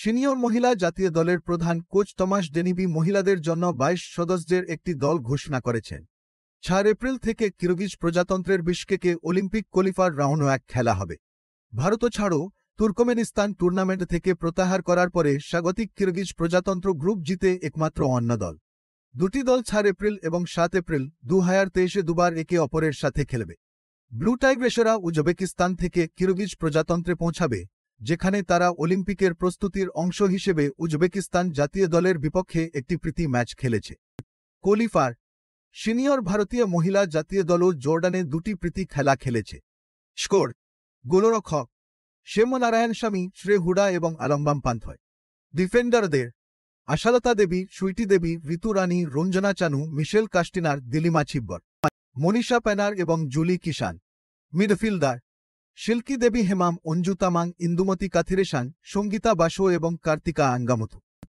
senior মহিলা জাতীয় দলের প্রধান কোচ তমাস ডেনিবি মহিলাদের জন্য বাইশ সদস্যের একটি দল ঘোষণা করেছেন চার এপ্রিল থেকে কিরগিজ প্রজাতন্ত্রের বিশকেকে অলিম্পিক কোয়ালিফার রাউন্ড এক খেলা হবে ভারত ছাড়ো তুর্কমেনিস্তান টুর্নামেন্ট থেকে প্রত্যাহার করার পরে স্বাগতিক কিরগিজ প্রজাতন্ত্র গ্রুপ জিতে একমাত্র অন্য দল দুটি দল ছয় এপ্রিল এবং সাত এপ্রিল দু হাজার তেইশে দুবার একে অপরের সাথে খেলবে ব্লু টাইগ্রেসরা উজবেকিস্তান থেকে কিরগিজ প্রজাতন্ত্রে পৌঁছাবে যেখানে তারা অলিম্পিকের প্রস্তুতির অংশ হিসেবে উজবেকিস্তান জাতীয় দলের বিপক্ষে একটি প্রীতি ম্যাচ খেলেছে কোলিফার সিনিয়র ভারতীয় মহিলা জাতীয় দলও জর্ডানে দুটি প্রীতি খেলা খেলেছে স্কোর গোলরক্ষক শ্যামনারায়ণ স্বামী শ্রে হুডা এবং আলম্বাম পান্থয় ডিফেন্ডারদের আশালতা দেবী সুইটি দেবী ঋতু রানী রঞ্জনা চানু মিশেল কাস্টিনার দিলিমা ছিব্বর মনীষা প্যানার এবং জুলি কিষান মিডফিল্ডার শিল্কি দেবী হেমাম অঞ্জুতামাং ইন্দুমতি কাথিরেশাং সঙ্গীতা বাসু এবং কার্তিকা আঙ্গামতু